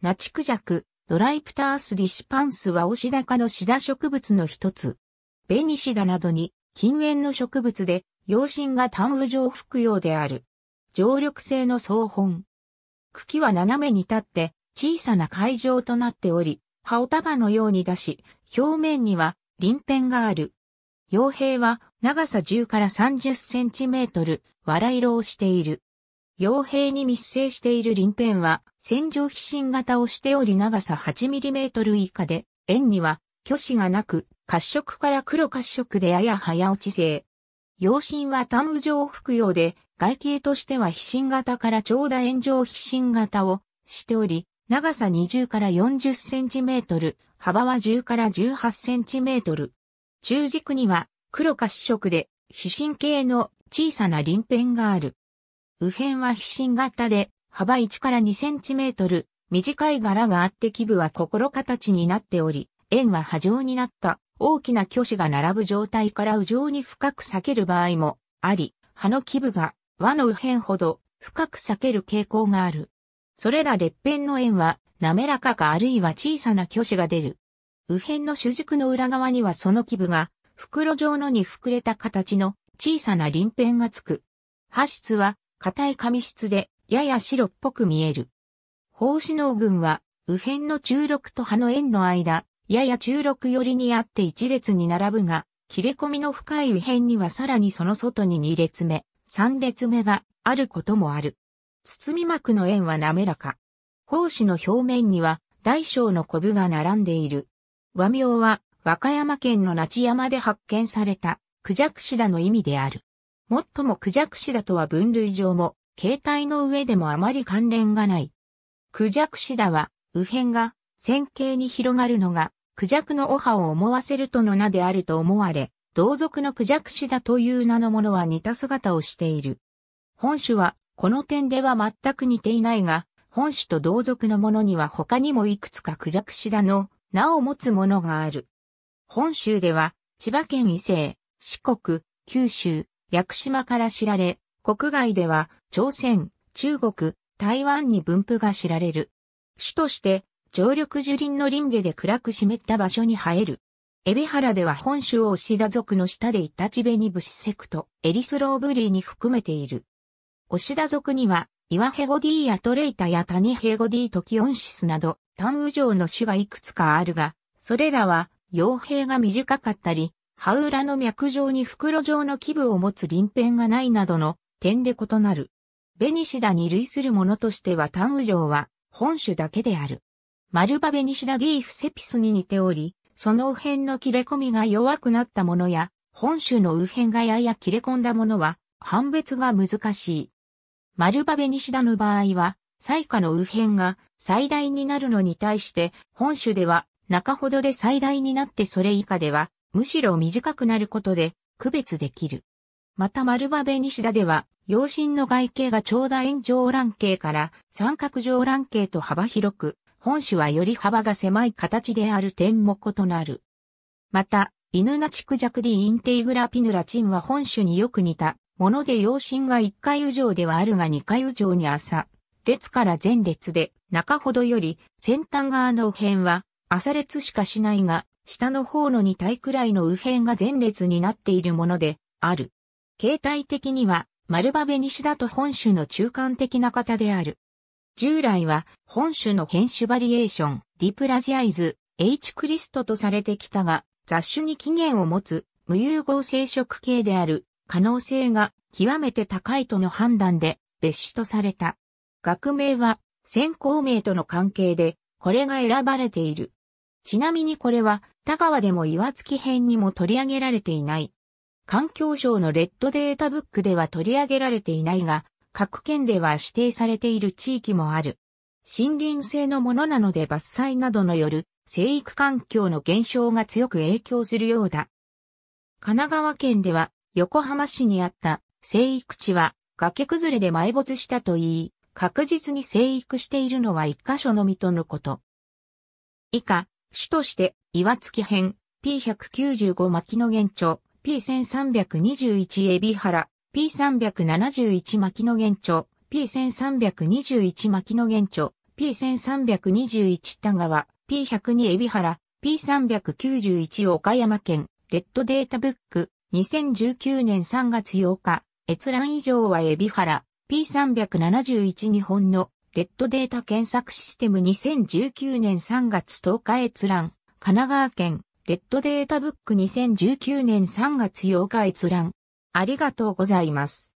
ナチクジャク、ドライプタースディシパンスはオシダ科のシダ植物の一つ。ベニシダなどに近縁の植物で、葉心が単羽状服用である。常緑性の草本。茎は斜めに立って小さな海状となっており、葉を束のように出し、表面には鱗片がある。傭兵は長さ10から30センチメートル、藁色をしている。傭兵に密生している鱗片は、線状皮疹型をしており長さ 8mm 以下で、円には、虚子がなく、褐色から黒褐色でやや早落ち性。陽疹はタム状服用で、外形としては皮疹型から長打円状皮疹型をしており、長さ20から40センチメートル、幅は10から18センチメートル。中軸には黒褐色で、皮疹系の小さな鱗片がある。右辺は筆心型で、幅1から2センチメートル、短い柄があって基部は心形になっており、円は波状になった大きな巨子が並ぶ状態から右上に深く裂ける場合もあり、葉の基部が和の右辺ほど深く裂ける傾向がある。それら列辺の円は滑らかかあるいは小さな巨子が出る。右辺の主軸の裏側にはその基部が袋状のに膨れた形の小さな輪辺がつく。派質は硬い紙質で、やや白っぽく見える。奉子脳群は、右辺の中六と葉の円の間、やや中六寄りにあって一列に並ぶが、切れ込みの深い右辺にはさらにその外に二列目、三列目があることもある。包み膜の円は滑らか。胞子の表面には大小のコブが並んでいる。和名は和歌山県の那智山で発見されたクジャクシダの意味である。もっともクジャクシダとは分類上も、形態の上でもあまり関連がない。クジャクシダは、右辺が線形に広がるのが、クジャクのオハを思わせるとの名であると思われ、同族のクジャクシダという名のものは似た姿をしている。本種は、この点では全く似ていないが、本種と同族のものには他にもいくつかクジャクシダの名を持つものがある。本州では、千葉県伊勢、四国、九州、屋久島から知られ、国外では朝鮮、中国、台湾に分布が知られる。種として、常緑樹林の林下で暗く湿った場所に生える。エビ原では本州をシダ族の下でイタチベニブシセクト、エリスローブリーに含めている。オシダ族には、イワヘゴディやトレイタやタニヘゴディトキオンシスなど、単羽状の種がいくつかあるが、それらは、傭兵が短かったり、葉裏の脈状に袋状の基部を持つ鱗片がないなどの点で異なる。ベニシダに類するものとしては単羽状は本種だけである。マルバベニシダディーフセピスに似ており、その右辺の切れ込みが弱くなったものや、本種の右辺がやや切れ込んだものは判別が難しい。マルバベニシダの場合は、最下の右辺が最大になるのに対して、本種では中ほどで最大になってそれ以下ではむしろ短くなることで区別できる。また丸場辺西田では、養親の外形が長楕円上乱形から三角上乱形と幅広く、本種はより幅が狭い形である点も異なる。また、犬ナチクジャクディインテイグラピヌラチンは本種によく似たもので養親が1回以上ではあるが2回以上に浅、列から前列で中ほどより先端側の辺は朝列しかしないが下の方の2体くらいの右辺が前列になっているもので、ある。形態的には、丸ベニ西だと本種の中間的な型である。従来は、本種の変種バリエーション、ディプラジアイズ、H クリストとされてきたが、雑種に起源を持つ、無融合生殖系である、可能性が極めて高いとの判断で、別種とされた。学名は、先行名との関係で、これが選ばれている。ちなみにこれは、田川でも岩月編にも取り上げられていない。環境省のレッドデータブックでは取り上げられていないが、各県では指定されている地域もある。森林性のものなので伐採などのよる生育環境の減少が強く影響するようだ。神奈川県では横浜市にあった生育地は崖崩れで埋没したといい、確実に生育しているのは一箇所のみとのこと。以下、主として、岩月編、P195 牧野源町、P1321 海老原、P371 牧野源町、P1321 牧野源町、P1321 田川、P102 海老原、P391 岡山県、レッドデータブック、2019年3月8日、閲覧以上は海老原、P371 日本のレッドデータ検索システム2019年3月10日閲覧、神奈川県、レッドデータブック2019年3月8日閲覧。ありがとうございます。